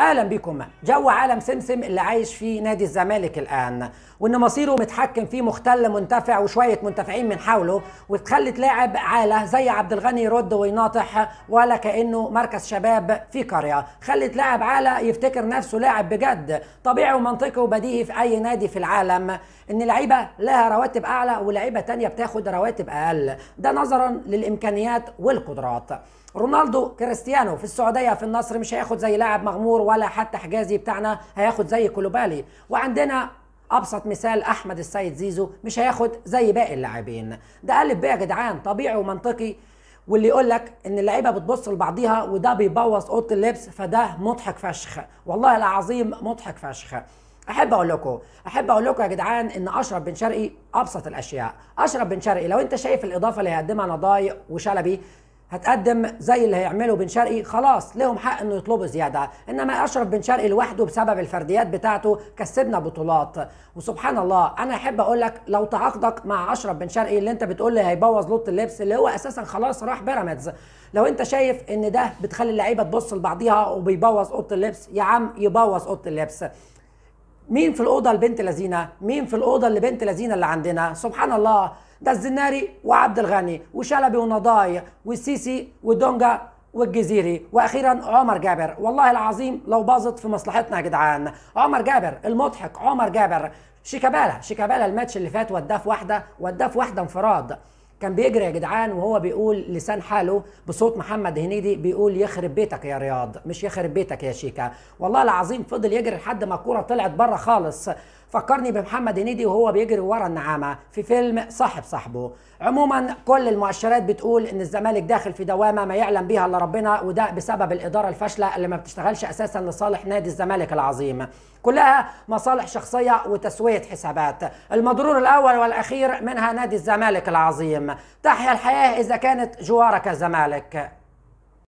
اهلا بكم جو عالم سمسم اللي عايش فيه نادي الزمالك الان وان مصيره متحكم فيه مختل منتفع وشويه منتفعين من حوله وتخلت لاعب عاله زي عبد الغني يرد ويناطح ولا كانه مركز شباب في قريه خلت لاعب عاله يفتكر نفسه لاعب بجد طبيعي ومنطقي وبديهي في اي نادي في العالم ان لعيبه لها رواتب اعلى ولعيبه تانية بتاخد رواتب اقل ده نظرا للامكانيات والقدرات رونالدو كريستيانو في السعوديه في النصر مش هياخد زي لاعب مغمور ولا حتى حجازي بتاعنا هياخد زي كولوبالي وعندنا ابسط مثال احمد السيد زيزو مش هياخد زي باقي اللاعبين ده قال بيه يا جدعان طبيعي ومنطقي واللي يقول لك ان اللعيبه بتبص لبعضيها وده بيبوظ اوضه اللبس فده مضحك فشخ والله العظيم مضحك فشخ احب اقول لكم احب اقول لكم يا جدعان ان اشرف بن شرقي ابسط الاشياء اشرف بن شرقي لو انت شايف الاضافه اللي هيقدمها نضاي وشلبي هتقدم زي اللي هيعمله بن شرقي خلاص لهم حق انه يطلبوا زياده انما اشرف بن شرقي لوحده بسبب الفرديات بتاعته كسبنا بطولات وسبحان الله انا احب اقول لك لو تعاقدك مع اشرف بن شرقي اللي انت بتقول لي هيبوظ لوط اللبس اللي هو اساسا خلاص راح بيراميدز لو انت شايف ان ده بتخلي اللعيبه تبص لبعضيها وبيبوظ اوضه اللبس يا عم يبوظ اوضه اللبس مين في الاوضه البنت لذينه مين في الاوضه اللي بنت لذينه اللي عندنا سبحان الله ده الزناري وعبد الغني وشلبي ونضاي والسيسي ودونجا والجزيري واخيرا عمر جابر والله العظيم لو باظت في مصلحتنا يا جدعان عمر جابر المضحك عمر جابر شيكابالا شيكابالا الماتش اللي فات وداه في واحده وداه في واحده انفراد كان بيجري يا جدعان وهو بيقول لسان حاله بصوت محمد هنيدي بيقول يخرب بيتك يا رياض مش يخرب بيتك يا شيكا والله العظيم فضل يجري لحد ما الكوره طلعت بره خالص فكرني بمحمد هنيدي وهو بيجري ورا النعامه في فيلم صاحب صاحبه عموما كل المؤشرات بتقول ان الزمالك داخل في دوامه ما يعلم بها الا ربنا وده بسبب الاداره الفاشله اللي ما بتشتغلش اساسا لصالح نادي الزمالك العظيم كلها مصالح شخصيه وتسويه حسابات المضرور الاول والاخير منها نادي الزمالك العظيم تحيا الحياه اذا كانت جوارك الزمالك